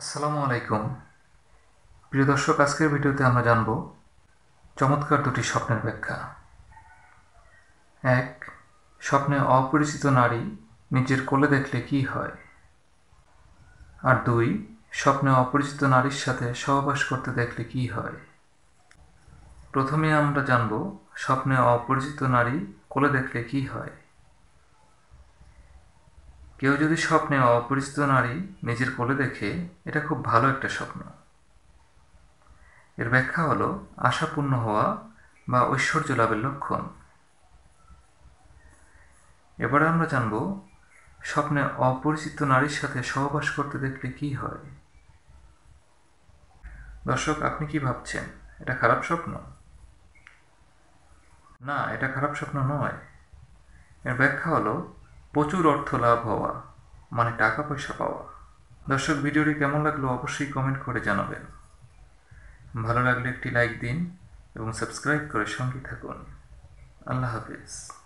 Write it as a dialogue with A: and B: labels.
A: আসসালামু আলাইকুম প্রিয় দর্শক আজকের ভিডিওতে আমরা জানব চমৎকার দুটি স্বপ্নের ব্যাখ্যা এক স্বপ্নে অপরিচিত নারী নিজের কোলে দেখলে কি হয় আর দুই স্বপ্নে অপরিচিত নারীর সাথে সহবাস করতে দেখলে কি হয় প্রথমে আমরা জানব স্বপ্নে অপরিচিত নারী কোলে দেখলে কি হয় কেউ যদি স্বপ্নে অপরিচিত নারী নিজের কোলে দেখে এটা খুব ভালো একটা স্বপ্ন এর ব্যাখ্যা হলো আশাপূর্ণ হওয়া বা ঐশ্বর্য লাভের লক্ষণ এবারে আমরা জানব স্বপ্নে অপরিচিত নারীর সাথে সহবাস করতে দেখলে কি হয় দর্শক আপনি কি ভাবছেন এটা খারাপ স্বপ্ন না এটা খারাপ স্বপ্ন নয় এর ব্যাখ্যা হলো প্রচুর অর্থ লাভ হওয়া মানে টাকা পয়সা পাওয়া দর্শক ভিডিওটি কেমন লাগলো অবশ্যই কমেন্ট করে জানাবেন ভালো লাগলে একটি লাইক দিন এবং সাবস্ক্রাইব করে সঙ্গে থাকুন আল্লাহ হাফিজ